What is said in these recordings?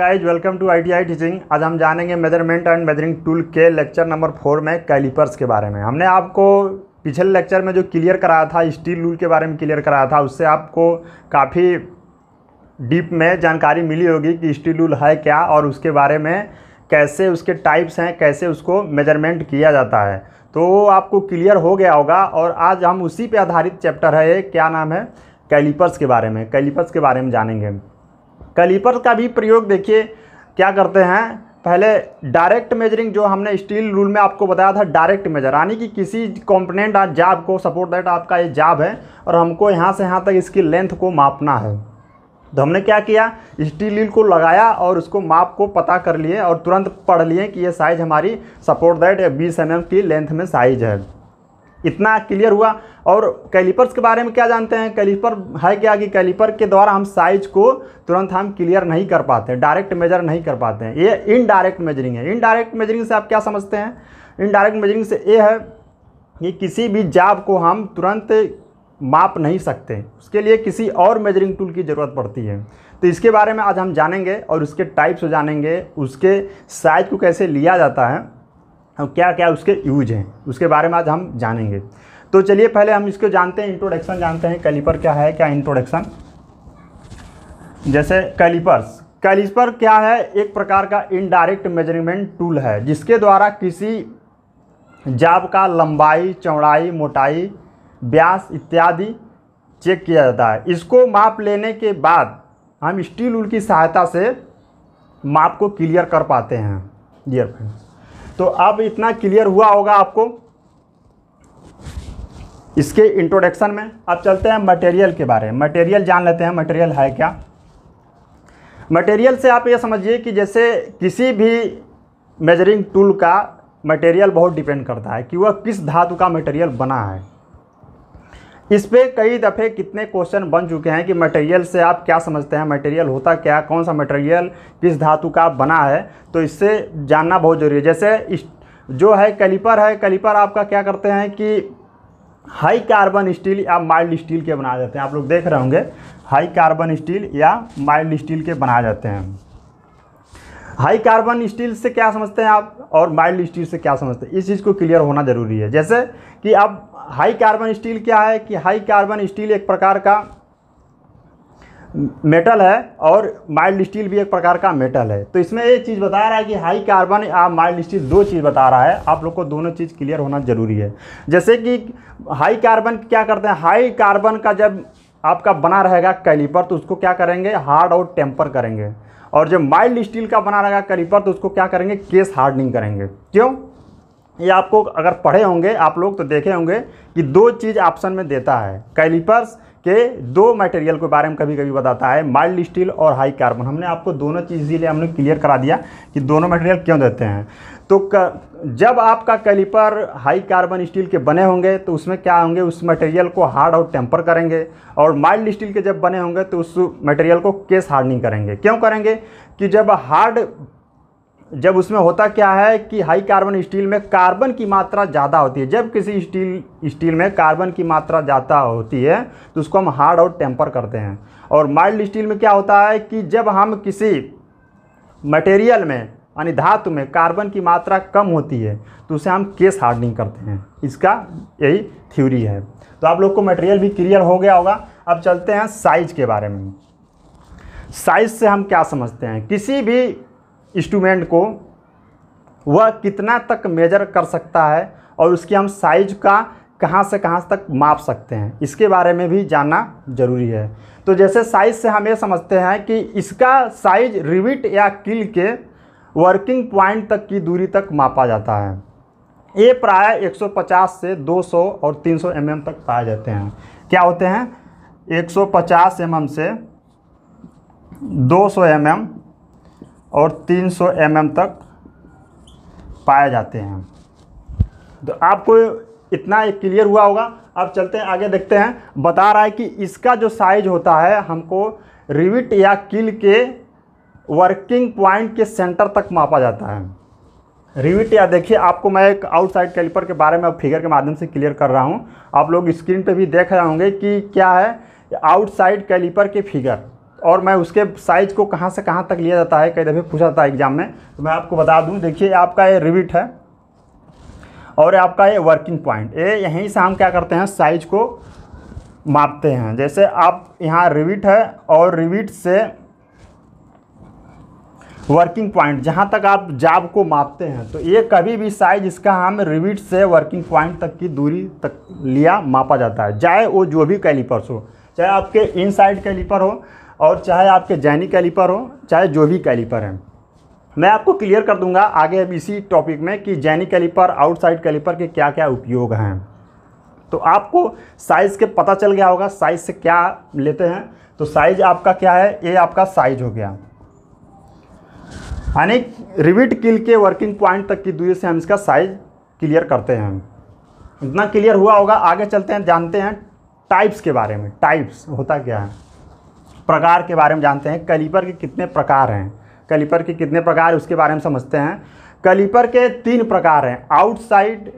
Guys welcome to ITI teaching आज हम जानेंगे मेजरमेंट एंड मेजरिंग टूल के लेक्चर नंबर फोर में कैलिपर्स के बारे में हमने आपको पिछले लेक्चर में जो क्लियर कराया था स्टील रूल के बारे में क्लियर कराया था उससे आपको काफ़ी डीप में जानकारी मिली होगी कि स्टील रूल है क्या और उसके बारे में कैसे उसके टाइप्स हैं कैसे उसको मेजरमेंट किया जाता है तो आपको क्लियर हो गया होगा और आज हम उसी पर आधारित चैप्टर है क्या नाम है कैलिपर्स के बारे में कैलिपर्स के बारे में जानेंगे कैलीपर का भी प्रयोग देखिए क्या करते हैं पहले डायरेक्ट मेजरिंग जो हमने स्टील रूल में आपको बताया था डायरेक्ट मेजर यानी कि किसी कॉम्पोनेंट आज जाब को सपोर्ट दैट आपका ये जाब है और हमको यहाँ से यहाँ तक इसकी लेंथ को मापना है तो हमने क्या किया स्टील रील को लगाया और उसको माप को पता कर लिए और तुरंत पढ़ लिए कि ये साइज़ हमारी सपोर्ट दैट बीस एम की लेंथ में साइज़ है इतना क्लियर हुआ और कैलिपर्स के बारे में क्या जानते हैं कैलिपर है क्या कि कैलिपर के द्वारा हम साइज को तुरंत हम क्लियर नहीं कर पाते डायरेक्ट मेजर नहीं कर पाते हैं ये इनडायरेक्ट मेजरिंग है इनडायरेक्ट मेजरिंग से आप क्या समझते हैं इनडायरेक्ट मेजरिंग से ये है कि किसी भी जाब को हम तुरंत माप नहीं सकते उसके लिए किसी और मेजरिंग टूल की ज़रूरत पड़ती है तो इसके बारे में आज हम जानेंगे और उसके टाइप्स जानेंगे उसके साइज को कैसे लिया जाता है हम क्या क्या उसके यूज हैं उसके बारे में आज हम जानेंगे तो चलिए पहले हम इसको जानते हैं इंट्रोडक्शन जानते हैं कैलिपर क्या है क्या इंट्रोडक्शन जैसे कैलिपर्स कैलिपर क्या है एक प्रकार का इनडायरेक्ट मेजरमेंट टूल है जिसके द्वारा किसी जाब का लंबाई चौड़ाई मोटाई ब्यास इत्यादि चेक किया जाता है इसको माप लेने के बाद हम स्टील उल की सहायता से माप को क्लियर कर पाते हैं डियर फ्रेंड्स तो अब इतना क्लियर हुआ होगा आपको इसके इंट्रोडक्शन में अब चलते हैं मटेरियल के बारे में मटेरियल जान लेते हैं मटेरियल है क्या मटेरियल से आप ये समझिए कि जैसे किसी भी मेजरिंग टूल का मटेरियल बहुत डिपेंड करता है कि वह किस धातु का मटेरियल बना है इस पर कई दफ़े कितने क्वेश्चन बन चुके हैं कि मटेरियल से आप क्या समझते हैं मटेरियल होता क्या कौन सा मटेरियल किस धातु का बना है तो इससे जानना बहुत ज़रूरी है जैसे इस जो है कैलिपर है कैलिपर आपका क्या करते हैं कि हाई कार्बन स्टील या माइल्ड स्टील के बनाए जाते हैं आप लोग देख रहे होंगे हाई कार्बन स्टील या माइल्ड स्टील के बनाए जाते हैं हाई कार्बन स्टील से क्या समझते हैं आप और माइल्ड स्टील से क्या समझते हैं इस चीज़ को क्लियर होना ज़रूरी है जैसे कि आप हाई कार्बन स्टील क्या है कि हाई कार्बन स्टील एक प्रकार का मेटल है और माइल्ड स्टील भी एक प्रकार का मेटल है तो इसमें ये चीज़ बता रहा है कि हाई कार्बन या माइल्ड स्टील दो चीज़ बता रहा है आप लोग को दोनों चीज़ क्लियर होना ज़रूरी है जैसे कि हाई कार्बन क्या करते हैं हाई कार्बन का जब आपका बना रहेगा कैलीपर तो उसको क्या करेंगे हार्ड और टेम्पर करेंगे और जब माइल्ड स्टील का बना रहेगा कैलीपर तो उसको क्या करेंगे केस हार्डनिंग करेंगे क्यों ये आपको अगर पढ़े होंगे आप लोग तो देखे होंगे कि दो चीज़ ऑप्शन में देता है कैलिपर्स के दो मटेरियल के बारे में कभी कभी बताता है माइल्ड स्टील और हाई कार्बन हमने आपको दोनों चीज़ इसीलिए हमने क्लियर करा दिया कि दोनों मटेरियल क्यों देते हैं तो क, जब आपका कैलिपर हाई कार्बन स्टील के बने होंगे तो उसमें क्या होंगे उस मटेरियल को हार्ड और टेम्पर करेंगे और माइल्ड स्टील के जब बने होंगे तो उस मटेरियल को केस हार्डनिंग करेंगे क्यों करेंगे कि जब हार्ड जब उसमें होता क्या है कि हाई कार्बन स्टील में कार्बन की मात्रा ज़्यादा होती है जब किसी स्टील स्टील में कार्बन की मात्रा ज़्यादा होती है तो उसको हम हार्ड और टेम्पर करते हैं और माइल्ड स्टील में क्या होता है कि जब हम किसी मटेरियल में यानी धातु में कार्बन की मात्रा कम होती है तो उसे हम केस हार्डनिंग करते हैं इसका यही थ्योरी है तो आप लोग को मटेरियल भी क्लियर हो गया होगा अब चलते हैं साइज के बारे में साइज से हम क्या समझते हैं किसी भी इंस्ट्रूमेंट को वह कितना तक मेजर कर सकता है और उसकी हम साइज का कहाँ से कहाँ तक माप सकते हैं इसके बारे में भी जानना जरूरी है तो जैसे साइज से हम ये समझते हैं कि इसका साइज रिविट या किल के वर्किंग पॉइंट तक की दूरी तक मापा जाता है ये प्राय 150 से 200 और 300 सौ mm तक पाए जाते हैं क्या होते हैं 150 सौ mm से 200 सौ mm और 300 सौ mm तक पाए जाते हैं तो आपको इतना क्लियर हुआ होगा अब चलते हैं आगे देखते हैं बता रहा है कि इसका जो साइज होता है हमको रिविट या किल के वर्किंग पॉइंट के सेंटर तक मापा जाता है रिविट या देखिए आपको मैं एक आउटसाइड कैलिपर के बारे में फिगर के माध्यम से क्लियर कर रहा हूँ आप लोग स्क्रीन पे भी देख रहे होंगे कि क्या है आउटसाइड कैलिपर के फिगर और मैं उसके साइज़ को कहाँ से कहाँ तक लिया जाता है कई दफ़े पूछा जाता है एग्ज़ाम में तो मैं आपको बता दूँ देखिए आपका ये रिविट है और आपका ये वर्किंग पॉइंट ये यहीं से हम क्या करते हैं साइज को मापते हैं जैसे आप यहाँ रिविट है और रिविट से वर्किंग पॉइंट जहाँ तक आप जाब को मापते हैं तो ये कभी भी साइज इसका हम रिविट से वर्किंग पॉइंट तक की दूरी तक लिया मापा जाता है चाहे वो जो भी कैलीपर्स हो चाहे आपके इनसाइड कैलीपर हो और चाहे आपके जैनी कैलिपर हो चाहे जो भी कैलिपर हैं मैं आपको क्लियर कर दूंगा आगे अब इसी टॉपिक में कि जैनी कैलिपर आउटसाइड कैलिपर के क्या क्या उपयोग हैं तो आपको साइज़ के पता चल गया होगा साइज़ से क्या लेते हैं तो साइज आपका क्या है ये आपका साइज हो गया यानी रिविट किल के वर्किंग पॉइंट तक की दूरी से हम इसका साइज क्लियर करते हैं इतना क्लियर हुआ होगा आगे चलते हैं जानते हैं टाइप्स के बारे में टाइप्स होता क्या है प्रकार के बारे में जानते हैं कलीपर के कितने प्रकार हैं कलीपर के कितने प्रकार उसके बारे में समझते हैं कलीपर के तीन प्रकार हैं आउटसाइड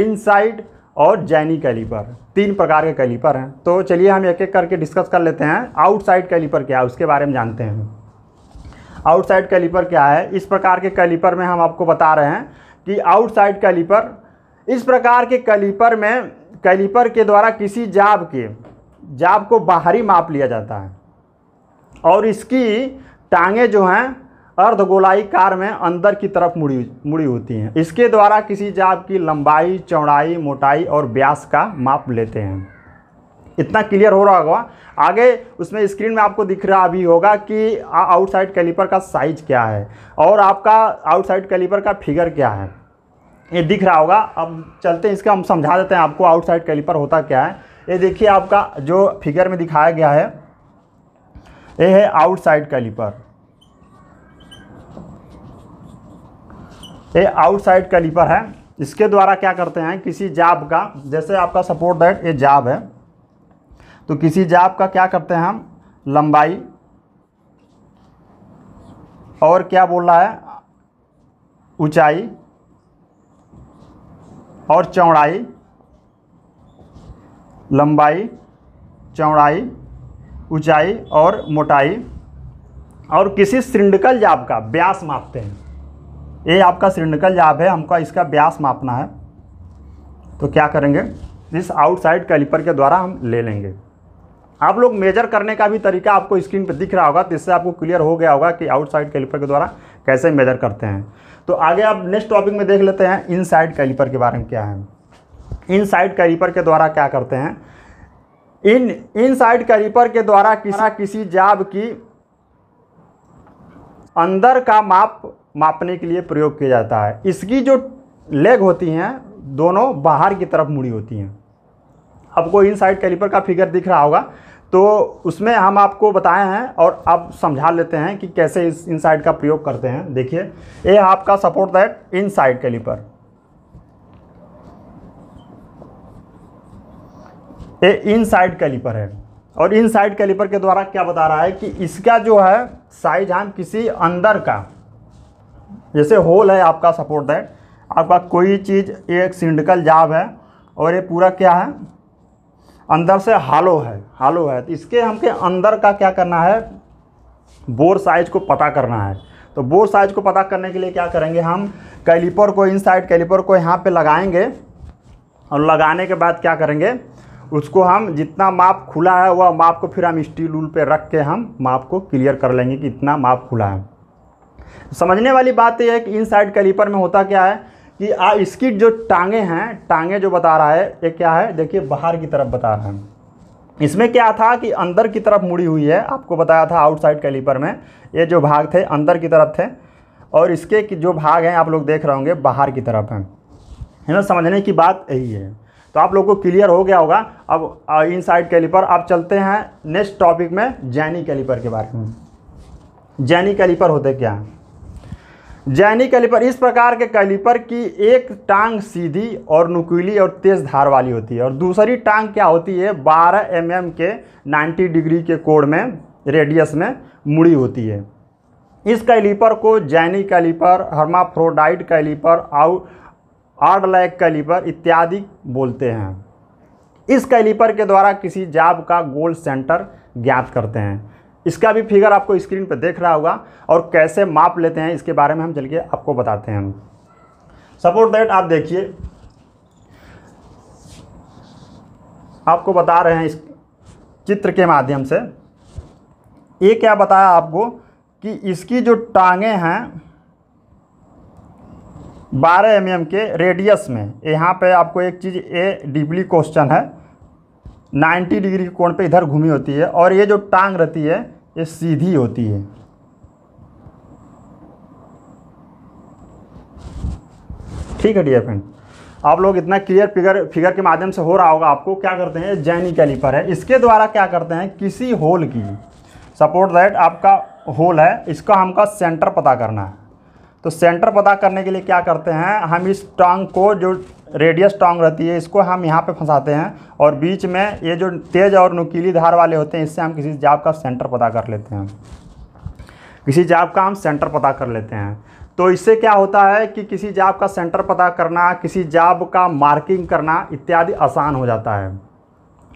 इनसाइड और जैनी कैलीपर तीन प्रकार के कैलीपर हैं तो चलिए हम एक एक करके डिस्कस कर लेते हैं आउटसाइड कैलीपर क्या है उसके बारे में जानते हैं आउटसाइड कैलीपर क्या है इस प्रकार के कैलीपर में हम आपको बता रहे हैं कि आउटसाइड कैलीपर इस प्रकार के कैलीपर में कैलीपर के द्वारा किसी जाब के जाब को बाहरी माप लिया जाता है और इसकी टांगे जो हैं कार में अंदर की तरफ मुड़ी मुड़ी होती हैं इसके द्वारा किसी जाप की लंबाई चौड़ाई मोटाई और व्यास का माप लेते हैं इतना क्लियर हो रहा होगा आगे उसमें स्क्रीन में आपको दिख रहा अभी होगा कि आउटसाइड कैलिपर का साइज क्या है और आपका आउटसाइड कैलिपर का फिगर क्या है ये दिख रहा होगा अब चलते हैं इसका हम समझा देते हैं आपको आउटसाइड कैलिपर होता क्या है ये देखिए आपका जो फिगर में दिखाया गया है ये है आउटसाइड कैलिपर ये आउटसाइड कैलिपर है इसके द्वारा क्या करते हैं किसी जाब का जैसे आपका सपोर्ट दैट ये जाब है तो किसी जाब का क्या करते हैं हम लंबाई और क्या बोल रहा है ऊंचाई और चौड़ाई लंबाई चौड़ाई ऊंचाई और मोटाई और किसी श्रृंडकल जाप का व्यास मापते हैं ये आपका श्रृंडकल जाप है हमको इसका व्यास मापना है तो क्या करेंगे इस आउटसाइड कैलिपर के द्वारा हम ले लेंगे आप लोग मेजर करने का भी तरीका आपको स्क्रीन पर दिख रहा होगा तो इससे आपको क्लियर हो गया होगा कि आउटसाइड कैलिपर के द्वारा कैसे मेजर करते हैं तो आगे आप नेक्स्ट टॉपिक में देख लेते हैं इनसाइड कैलिपर के बारे में क्या है इनसाइड कैलिपर के द्वारा क्या करते हैं इन इन साइड कैरिपर के द्वारा किसी किसी जाब की अंदर का माप मापने के लिए प्रयोग किया जाता है इसकी जो लेग होती हैं दोनों बाहर की तरफ मुड़ी होती हैं आपको इन साइड कैलिपर का फिगर दिख रहा होगा तो उसमें हम आपको बताए हैं और अब समझा लेते हैं कि कैसे इस इन साइड का प्रयोग करते हैं देखिए ये आपका support that inside caliper ये इन साइड कैलिपर है और इन साइड कैलिपर के द्वारा क्या बता रहा है कि इसका जो है साइज हम किसी अंदर का जैसे होल है आपका सपोर्ट दैट आपका कोई चीज़ एक सिंडिकल जाब है और ये पूरा क्या है अंदर से हालो है हालो है तो इसके हमके अंदर का क्या करना है बोर साइज को पता करना है तो बोर साइज को पता करने के लिए क्या करेंगे हम कैलिपर को इनसाइड कैलिपर को यहाँ पे लगाएंगे और लगाने के बाद क्या करेंगे उसको हम जितना माप खुला है वह माप को फिर हम स्टील उल पे रख के हम माप को क्लियर कर लेंगे कि इतना माप खुला है समझने वाली बात यह है कि इन साइड कैलीपर में होता क्या है कि आ, इसकी जो टांगे हैं टांगे जो बता रहा है ये क्या है देखिए बाहर की तरफ बता रहा है इसमें क्या था कि अंदर की तरफ मुड़ी हुई है आपको बताया था आउटसाइड कैलीपर में ये जो भाग थे अंदर की तरफ थे और इसके जो भाग हैं आप लोग देख रहे होंगे बाहर की तरफ हैं है ना समझने की बात यही है तो आप लोग को क्लियर हो गया होगा अब इन साइड कैलीपर आप चलते हैं नेक्स्ट टॉपिक में जैनी कैलीपर के बारे में जैनी कैलीपर होते क्या जैनी कैलीपर इस प्रकार के कैलीपर की एक टांग सीधी और नुकीली और तेज धार वाली होती है और दूसरी टांग क्या होती है 12 एम mm के 90 डिग्री के कोण में रेडियस में मुड़ी होती है इस कैलीपर को जैनी कैलीपर हर्माफ्रोडाइट कैलीपर आउट आर्ड लैग कैलिपर इत्यादि बोलते हैं इस कैलिपर के द्वारा किसी जाब का गोल सेंटर ज्ञात करते हैं इसका भी फिगर आपको स्क्रीन पर देख रहा होगा और कैसे माप लेते हैं इसके बारे में हम चल के आपको बताते हैं सपोर्ट दैट आप देखिए आपको बता रहे हैं इस चित्र के माध्यम से ये क्या बताया आपको कि इसकी जो टांगे हैं बारह एम mm के रेडियस में यहाँ पे आपको एक चीज़ ए डीपली क्वेश्चन है 90 डिग्री के कोण पे इधर घूमी होती है और ये जो टांग रहती है ये सीधी होती है ठीक है डियर फ्रेंड आप लोग इतना क्लियर फिगर फिगर के माध्यम से हो रहा होगा आपको क्या करते हैं जैनी कैलिपर है इसके द्वारा क्या करते हैं किसी होल की सपोर्ट दैट आपका होल है इसका हमका सेंटर पता करना है तो सेंटर पता करने के लिए क्या करते हैं हम इस टांग को जो रेडियस टांग रहती है इसको हम यहाँ पे फंसाते हैं और बीच में ये जो तेज और नुकीली धार वाले होते हैं इससे हम किसी जाप का सेंटर पता कर लेते हैं किसी जाप का हम सेंटर पता कर लेते हैं तो इससे क्या होता है कि किसी जाप का सेंटर पता करना किसी जाप का मार्किंग करना इत्यादि आसान हो जाता है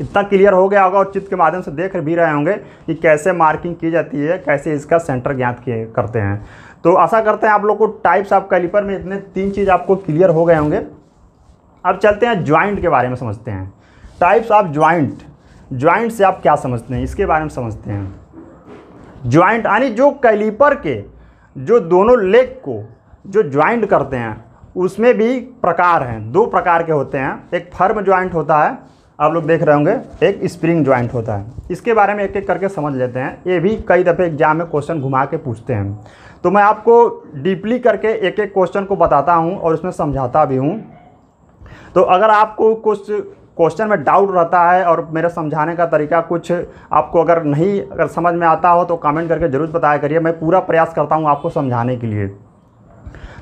इतना क्लियर हो गया होगा और चित्र के माध्यम से देख भी रहे होंगे कि कैसे मार्किंग की जाती है कैसे इसका सेंटर ज्ञात किए करते हैं तो आशा करते हैं आप लोग को टाइप्स ऑफ कैलिपर में इतने तीन चीज़ आपको क्लियर हो गए होंगे अब चलते हैं ज्वाइंट के बारे में समझते हैं टाइप्स ऑफ ज्वाइंट ज्वाइंट से आप क्या समझते हैं इसके बारे में समझते हैं ज्वाइंट यानी जो कैलीपर के जो दोनों लेग को जो ज्वाइंट करते हैं उसमें भी प्रकार हैं दो प्रकार के होते हैं एक फर्म ज्वाइंट होता है आप लोग देख रहे होंगे एक स्प्रिंग ज्वाइंट होता है इसके बारे में एक एक करके समझ लेते हैं ये भी कई दफ़े एग्जाम में क्वेश्चन घुमा के पूछते हैं तो मैं आपको डीपली करके एक एक क्वेश्चन को बताता हूँ और उसमें समझाता भी हूँ तो अगर आपको कुछ क्वेश्चन में डाउट रहता है और मेरा समझाने का तरीका कुछ आपको अगर नहीं अगर समझ में आता हो तो कमेंट करके ज़रूर बताया करिए मैं पूरा प्रयास करता हूँ आपको समझाने के लिए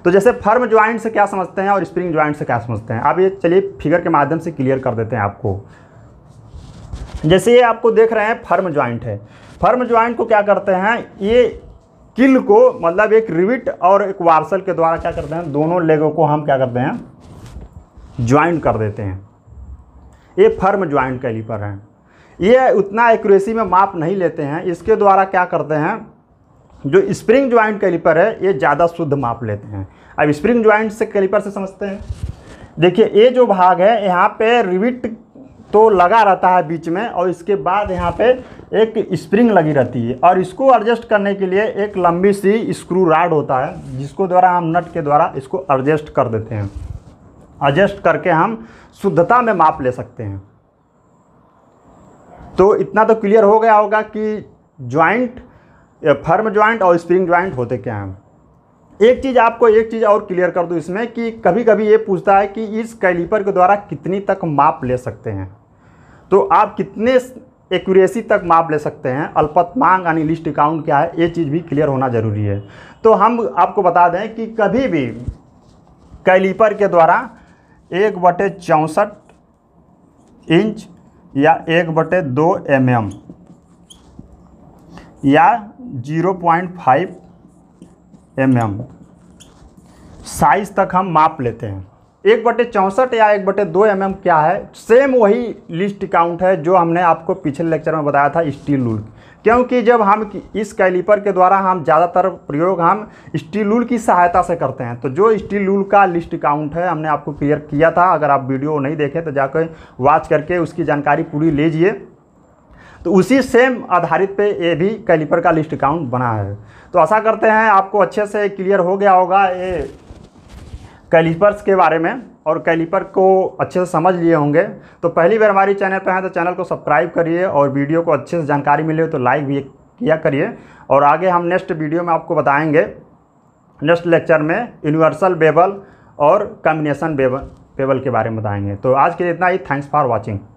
तो जैसे फर्म ज्वाइंट से क्या समझते हैं और स्प्रिंग ज्वाइंट से क्या समझते हैं आप ये चलिए फिगर के माध्यम से क्लियर कर देते हैं आपको जैसे ये आपको देख रहे हैं फर्म ज्वाइंट है फर्म ज्वाइंट को क्या करते हैं ये किल को मतलब एक रिविट और एक वार्सल के द्वारा क्या करते हैं दोनों लेगों को हम क्या करते हैं ज्वाइंट कर देते हैं ये फर्म ज्वाइंट कैलीपर हैं ये उतना एक्यूरेसी में माप नहीं लेते हैं इसके द्वारा क्या करते हैं जो स्प्रिंग ज्वाइंट कैलिपर है ये ज़्यादा शुद्ध माप लेते हैं अब स्प्रिंग ज्वाइंट से कैलिपर से समझते हैं देखिए ये जो भाग है यहाँ पे रिविट तो लगा रहता है बीच में और इसके बाद यहाँ पे एक स्प्रिंग लगी रहती है और इसको एडजस्ट करने के लिए एक लंबी सी स्क्रू राड होता है जिसको द्वारा हम नट के द्वारा इसको एडजस्ट कर देते हैं एडजस्ट करके हम शुद्धता में माप ले सकते हैं तो इतना तो क्लियर हो गया होगा कि ज्वाइंट फर्म ज्वाइंट और स्प्रिंग ज्वाइंट होते क्या हैं एक चीज़ आपको एक चीज़ और क्लियर कर दूँ इसमें कि कभी कभी ये पूछता है कि इस कैलीपर के द्वारा कितनी तक माप ले सकते हैं तो आप कितने एक्यूरेसी तक माप ले सकते हैं अल्पत मांग यानी लिस्ट अकाउंट क्या है ये चीज़ भी क्लियर होना ज़रूरी है तो हम आपको बता दें कि कभी भी कैलीपर के द्वारा एक बटे चौंसठ इंच या एक बटे दो एम mm या 0.5 पॉइंट mm. साइज तक हम माप लेते हैं एक बटे चौंसठ या एक बटे दो एम mm क्या है सेम वही लिस्ट काउंट है जो हमने आपको पिछले लेक्चर में बताया था स्टील लूल क्योंकि जब हम इस कैलिपर के द्वारा हम ज़्यादातर प्रयोग हम स्टील लूल की सहायता से करते हैं तो जो स्टील लूल का लिस्ट काउंट है हमने आपको क्लियर किया था अगर आप वीडियो नहीं देखें तो जाकर वॉच करके उसकी जानकारी पूरी लीजिए तो उसी सेम आधारित पे ये भी कैलिपर का लिस्ट काउंट बना है तो आशा करते हैं आपको अच्छे से क्लियर हो गया होगा ये कैलिपर्स के बारे में और कैलिपर को अच्छे से समझ लिए होंगे तो पहली बार हमारी चैनल पर हैं तो चैनल को सब्सक्राइब करिए और वीडियो को अच्छे से जानकारी मिले तो लाइक भी किया करिए और आगे हम नेक्स्ट वीडियो में आपको बताएंगे नेक्स्ट लेक्चर में यूनिवर्सल बेबल और कम्बिनेशन बेबल बेबल के बारे में बताएंगे तो आज के लिए इतना ही थैंक्स फॉर वॉचिंग